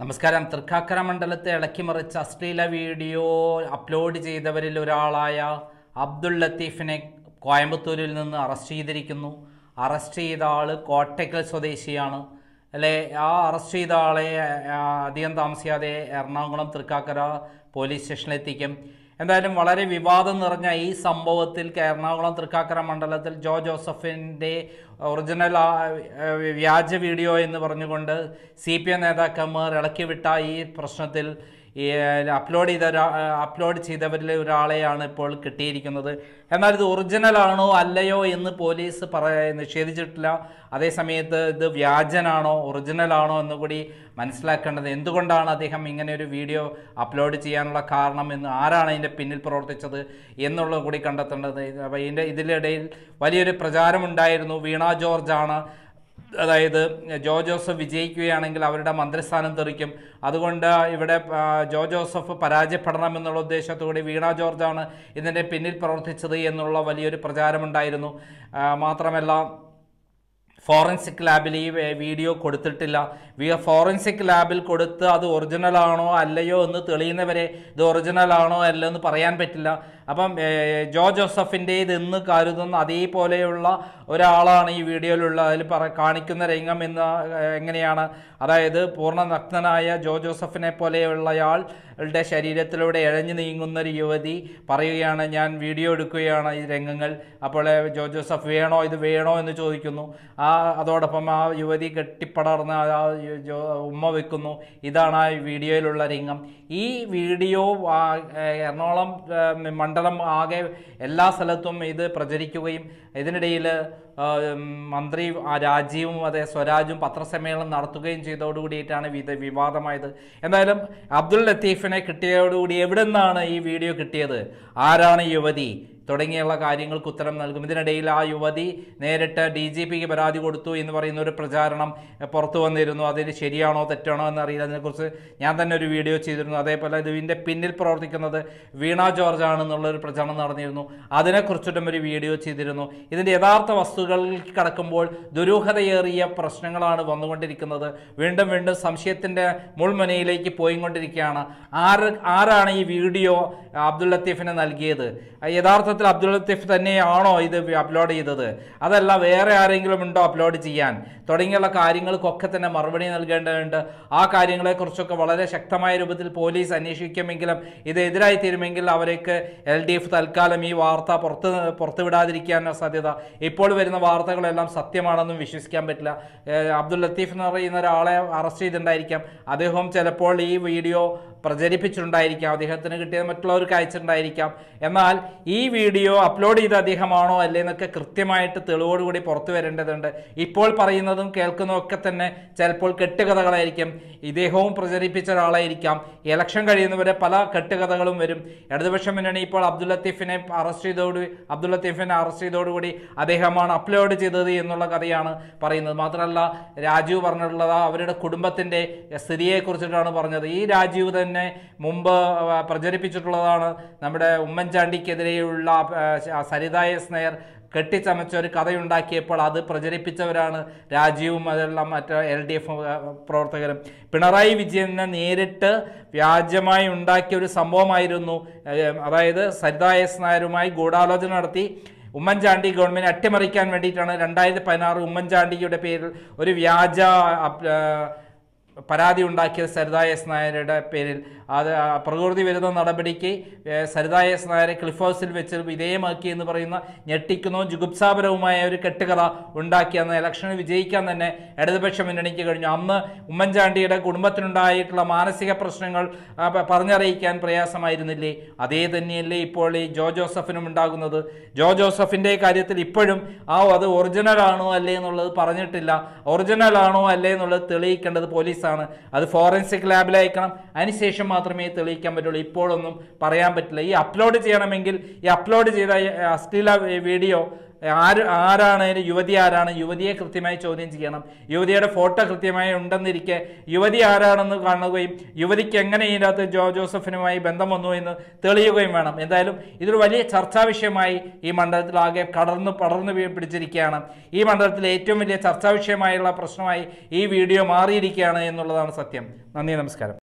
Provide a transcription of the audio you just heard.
നമസ്കാരം തൃക്കാക്കര മണ്ഡലത്തെ ഇളക്കിമറിച്ച അശ്ലീല വീഡിയോ അപ്ലോഡ് ചെയ്തവരിൽ ഒരാളായ അബ്ദുൾ ലത്തീഫിനെ കോയമ്പത്തൂരിൽ നിന്ന് അറസ്റ്റ് ചെയ്തിരിക്കുന്നു അറസ്റ്റ് ചെയ്ത ആൾ കോട്ടയ്ക്കൽ സ്വദേശിയാണ് അല്ലെ ആ അറസ്റ്റ് ചെയ്ത ആളെ അധികം താമസിയാതെ എറണാകുളം തൃക്കാക്കര പോലീസ് സ്റ്റേഷനിലെത്തിക്കും എന്തായാലും വളരെ വിവാദം നിറഞ്ഞ ഈ സംഭവത്തിൽ എറണാകുളം തൃക്കാക്കര മണ്ഡലത്തിൽ ജോ ജോസഫിൻ്റെ ഒറിജിനൽ വ്യാജ വീഡിയോ എന്ന് പറഞ്ഞുകൊണ്ട് സി പി എം നേതാക്കന്മാർ ഇളക്കിവിട്ട ഈ പ്രശ്നത്തിൽ ഈ അപ്ലോഡ് ചെയ്ത അപ്ലോഡ് ചെയ്തവരിൽ ഒരാളെയാണ് ഇപ്പോൾ കിട്ടിയിരിക്കുന്നത് എന്നാൽ ഇത് ഒറിജിനൽ ആണോ അല്ലയോ എന്ന് പോലീസ് പറ നിഷേധിച്ചിട്ടില്ല അതേസമയത്ത് ഇത് വ്യാജനാണോ ഒറിജിനൽ ആണോ എന്നുകൂടി മനസ്സിലാക്കേണ്ടത് എന്തുകൊണ്ടാണ് അദ്ദേഹം ഇങ്ങനെ ഒരു വീഡിയോ അപ്ലോഡ് ചെയ്യാനുള്ള കാരണം എന്ന് ആരാണ് അതിൻ്റെ പിന്നിൽ പ്രവർത്തിച്ചത് എന്നുള്ളത് കൂടി കണ്ടെത്തേണ്ടത് അപ്പോൾ ഇതിൻ്റെ ഇതിലിടയിൽ വലിയൊരു പ്രചാരമുണ്ടായിരുന്നു വീണ ജോർജാണ് അതായത് ജോ ജോസഫ് വിജയിക്കുകയാണെങ്കിൽ അവരുടെ മന്ത്രിസ്ഥാനം തെറിക്കും അതുകൊണ്ട് ഇവിടെ ജോ ജോസഫ് പരാജയപ്പെടണമെന്നുള്ള ഉദ്ദേശത്തോടെ വീണ ജോർജാണ് ഇതിൻ്റെ പിന്നിൽ പ്രവർത്തിച്ചത് എന്നുള്ള വലിയൊരു പ്രചാരമുണ്ടായിരുന്നു മാത്രമല്ല ഫോറൻസിക് ലാബിൽ ഈ വീഡിയോ കൊടുത്തിട്ടില്ല ഫോറൻസിക് ലാബിൽ കൊടുത്ത് അത് ഒറിജിനലാണോ അല്ലയോ എന്ന് തെളിയുന്നവരെ ഇത് ഒറിജിനലാണോ എന്ന് പറയാൻ പറ്റില്ല അപ്പം ജോ ജോസഫിൻ്റേത് എന്ന് കരുതുന്ന അതേപോലെയുള്ള ഒരാളാണ് ഈ വീഡിയോയിലുള്ള അതിൽ പറ കാണിക്കുന്ന രംഗം എന്ന് എങ്ങനെയാണ് അതായത് പൂർണ്ണ നഗ്നനായ ജോ ജോസഫിനെ പോലെയുള്ളയാളുടെ ശരീരത്തിലൂടെ ഇഴഞ്ഞു നീങ്ങുന്ന ഒരു യുവതി പറയുകയാണ് ഞാൻ വീഡിയോ എടുക്കുകയാണ് ഈ രംഗങ്ങൾ അപ്പോൾ ജോ ജോസഫ് വേണോ ഇത് വേണോ എന്ന് ചോദിക്കുന്നു ആ അതോടൊപ്പം ആ യുവതി കെട്ടിപ്പടർന്ന് ആ ഉമ്മ വെക്കുന്നു ഇതാണ് ആ വീഡിയോയിലുള്ള രംഗം ഈ വീഡിയോ എറണാകുളം മണ്ഡലം ആകെ എല്ലാ സ്ഥലത്തും ഇത് പ്രചരിക്കുകയും ഇതിനിടയിൽ മന്ത്രി രാജീവും അതെ സ്വരാജും പത്രസമ്മേളനം നടത്തുകയും ചെയ്തോടുകൂടിയിട്ടാണ് വിധ വിവാദമായത് എന്തായാലും അബ്ദുൾ ലത്തീഫിനെ കിട്ടിയതോടുകൂടി എവിടെ നിന്നാണ് ഈ വീഡിയോ കിട്ടിയത് ആരാണ് യുവതി തുടങ്ങിയുള്ള കാര്യങ്ങൾക്ക് ഉത്തരം നൽകും ഇതിനിടയിൽ ആ യുവതി നേരിട്ട് ഡി ജി പിക്ക് പരാതി കൊടുത്തു എന്ന് പറയുന്ന ഒരു പ്രചാരണം പുറത്തു വന്നിരുന്നു അതിൽ ശരിയാണോ തെറ്റാണോ എന്നറിയില്ല അതിനെക്കുറിച്ച് ഞാൻ തന്നെ ഒരു വീഡിയോ ചെയ്തിരുന്നു അതേപോലെ ഇതിൻ്റെ പിന്നിൽ പ്രവർത്തിക്കുന്നത് വീണ ജോർജ് ആണെന്നുള്ളൊരു പ്രചാരണം നടന്നിരുന്നു അതിനെക്കുറിച്ചിട്ടും ഒരു വീഡിയോ ചെയ്തിരുന്നു ഇതിൻ്റെ യഥാർത്ഥ വസ്തു ബാങ്കുകളിൽ കടക്കുമ്പോൾ ദുരൂഹതയേറിയ പ്രശ്നങ്ങളാണ് വന്നുകൊണ്ടിരിക്കുന്നത് വീണ്ടും വീണ്ടും സംശയത്തിൻ്റെ മുൾമുനയിലേക്ക് പോയിക്കൊണ്ടിരിക്കുകയാണ് ആര് ആരാണ് ഈ വീഡിയോ അബ്ദുൽ ലത്തീഫിന് നൽകിയത് യഥാർത്ഥത്തിൽ അബ്ദുൽ ലത്തീഫ് തന്നെയാണോ ഇത് അപ്ലോഡ് ചെയ്തത് അതല്ല വേറെ ആരെങ്കിലും ഉണ്ടോ അപ്ലോഡ് ചെയ്യാൻ തുടങ്ങിയുള്ള കാര്യങ്ങൾക്കൊക്കെ തന്നെ മറുപടി നൽകേണ്ടതുണ്ട് ആ കാര്യങ്ങളെക്കുറിച്ചൊക്കെ വളരെ ശക്തമായ രൂപത്തിൽ പോലീസ് അന്വേഷിക്കുമെങ്കിലും ഇത് തീരുമെങ്കിൽ അവരേക്ക് എൽ ഡി എഫ് തൽക്കാലം ഈ വാർത്ത പുറത്ത് പുറത്തുവിടാതിരിക്കാനുള്ള സാധ്യത ഇപ്പോൾ വരുന്ന വരുന്ന വാർത്തകളെല്ലാം സത്യമാണെന്നും വിശ്വസിക്കാൻ പറ്റില്ല അബ്ദുൽ ലത്തീഫ് എന്ന് പറയുന്ന ഒരാളെ അറസ്റ്റ് ചെയ്തിട്ടുണ്ടായിരിക്കാം അദ്ദേഹം ചിലപ്പോൾ ഈ വീഡിയോ പ്രചരിപ്പിച്ചിട്ടുണ്ടായിരിക്കാം അദ്ദേഹത്തിന് കിട്ടിയത് മറ്റുള്ളവർക്ക് അയച്ചിട്ടുണ്ടായിരിക്കാം എന്നാൽ ഈ വീഡിയോ അപ്ലോഡ് ചെയ്ത അദ്ദേഹമാണോ അല്ലേന്നൊക്കെ കൃത്യമായിട്ട് തെളിവോടുകൂടി പുറത്തു വരേണ്ടതുണ്ട് ഇപ്പോൾ പറയുന്നതും കേൾക്കുന്നതൊക്കെ തന്നെ ചിലപ്പോൾ കെട്ടുകഥകളായിരിക്കും ഇദ്ദേഹവും പ്രചരിപ്പിച്ച ഒരാളായിരിക്കാം ഇലക്ഷൻ കഴിയുന്നവരെ പല കെട്ടുകഥകളും വരും ഇടതുപക്ഷം മുന്നണി ഇപ്പോൾ അബ്ദുൽ ലത്തീഫിനെ അറസ്റ്റ് ചെയ്തോടുകൂടി അബ്ദുൽ ലത്തീഫിനെ അറസ്റ്റ് ചെയ്തോടുകൂടി അദ്ദേഹമാണ് അപ്ലോഡ് ചെയ്തത് എന്നുള്ള കഥയാണ് പറയുന്നത് മാത്രമല്ല രാജീവ് പറഞ്ഞിട്ടുള്ളത് അവരുടെ കുടുംബത്തിൻ്റെ സ്ഥിതിയെക്കുറിച്ചിട്ടാണ് പറഞ്ഞത് ഈ രാജീവ് തന്നെ മുമ്പ് പ്രചരിപ്പിച്ചിട്ടുള്ളതാണ് നമ്മുടെ ഉമ്മൻചാണ്ടിക്കെതിരെയുള്ള സരിതായ എസ് കെട്ടിച്ചമച്ച ഒരു കഥയുണ്ടാക്കിയപ്പോൾ അത് പ്രചരിപ്പിച്ചവരാണ് രാജീവും അതെല്ലാം മറ്റ് എൽ ഡി എഫ് പ്രവർത്തകരും പിണറായി വിജയനെ നേരിട്ട് വ്യാജമായി ഉണ്ടാക്കിയ ഒരു സംഭവമായിരുന്നു അതായത് സരിതായ എസ് ഗൂഢാലോചന നടത്തി ഉമ്മൻചാണ്ടി ഗവൺമെൻറ് അട്ടിമറിക്കാൻ വേണ്ടിയിട്ടാണ് രണ്ടായിരത്തി പതിനാറ് ഉമ്മൻചാണ്ടിയുടെ പേരിൽ ഒരു വ്യാജ പരാതി ഉണ്ടാക്കിയത് സരിത എസ് നായരുടെ പേരിൽ അത് പ്രകൃതി വിരുദ്ധ നടപടിക്ക് സരിത എസ് നായരെ ക്ലിഫ് ഹൗസിൽ വെച്ച് വിധേയമാക്കി എന്ന് പറയുന്ന ഞെട്ടിക്കുന്നതും ജുഗുപ്സാപരവുമായ ഒരു കെട്ടുകഥ ഉണ്ടാക്കി അന്ന് ഇലക്ഷനിൽ വിജയിക്കാൻ തന്നെ ഇടതുപക്ഷ മുന്നണിക്ക് കഴിഞ്ഞു അന്ന് ഉമ്മൻചാണ്ടിയുടെ കുടുംബത്തിനുണ്ടായിട്ടുള്ള മാനസിക പ്രശ്നങ്ങൾ പറഞ്ഞറിയിക്കാൻ പ്രയാസമായിരുന്നില്ലേ അതേ തന്നെയല്ലേ ഇപ്പോൾ ഈ ജോ ജോസഫിനും ഉണ്ടാകുന്നത് ജോ ജോസഫിൻ്റെ കാര്യത്തിൽ ഇപ്പോഴും ആ അത് ഒറിജിനൽ ആണോ അല്ലേ എന്നുള്ളത് പറഞ്ഞിട്ടില്ല ഒറിജിനൽ ആണോ അല്ലേ എന്നുള്ളത് തെളിയിക്കേണ്ടത് പോലീസ് ആണ് അത് ഫോറൻസിക് ലാബിൽ അയക്കണം അതിനുശേഷം മാത്രമേ തെളിയിക്കാൻ പറ്റുള്ളൂ ഇപ്പോഴൊന്നും പറയാൻ പറ്റില്ല ഈ അപ്ലോഡ് ചെയ്യണമെങ്കിൽ ഈ അപ്ലോഡ് ചെയ്ത അശ്ലീല വീഡിയോ ആര് ആരാണ് യുവതി ആരാണ് യുവതിയെ കൃത്യമായി ചോദ്യം ചെയ്യണം യുവതിയുടെ ഫോട്ടോ കൃത്യമായി ഉണ്ടെന്നിരിക്കെ യുവതി ആരാണെന്ന് കാണുകയും യുവതിക്ക് എങ്ങനെ ഇതിനകത്ത് ജോ ജോസഫിനുമായി ബന്ധം വന്നു എന്ന് തെളിയുകയും വേണം എന്തായാലും ഇതൊരു വലിയ ചർച്ചാ വിഷയമായി ഈ മണ്ഡലത്തിൽ ആകെ കടർന്ന് പടർന്നു പിടിച്ചിരിക്കുകയാണ് ഈ മണ്ഡലത്തിലെ ഏറ്റവും വലിയ ചർച്ചാ വിഷയമായുള്ള പ്രശ്നമായി ഈ വീഡിയോ മാറിയിരിക്കുകയാണ് എന്നുള്ളതാണ് സത്യം നന്ദി നമസ്കാരം